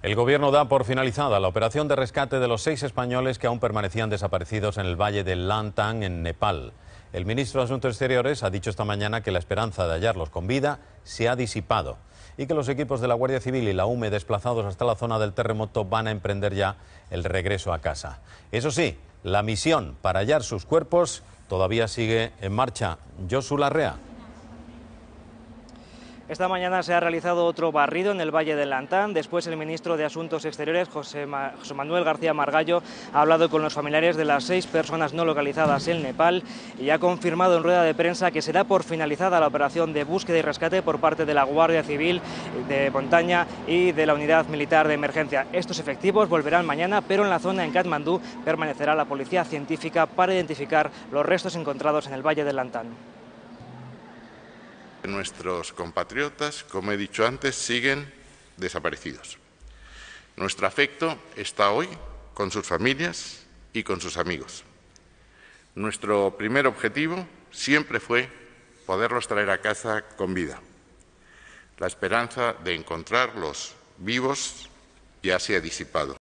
El gobierno da por finalizada la operación de rescate de los seis españoles que aún permanecían desaparecidos en el valle de Lantang, en Nepal. El ministro de Asuntos Exteriores ha dicho esta mañana que la esperanza de hallarlos con vida se ha disipado y que los equipos de la Guardia Civil y la UME desplazados hasta la zona del terremoto van a emprender ya el regreso a casa. Eso sí, la misión para hallar sus cuerpos todavía sigue en marcha. Josu Larrea esta mañana se ha realizado otro barrido en el Valle del Lantán. Después, el ministro de Asuntos Exteriores, José, Manuel García Margallo, ha hablado con los familiares de las seis personas no localizadas en Nepal y ha confirmado en rueda de prensa que será por finalizada la operación de búsqueda y rescate por parte de la Guardia Civil de Montaña y de la Unidad Militar de Emergencia. Estos efectivos volverán mañana, pero en la zona en Katmandú permanecerá la policía científica para identificar los restos encontrados en el Valle del Lantán. Nuestros compatriotas, como he dicho antes, siguen desaparecidos. Nuestro afecto está hoy con sus familias y con sus amigos. Nuestro primer objetivo siempre fue poderlos traer a casa con vida. La esperanza de encontrarlos vivos ya se ha disipado.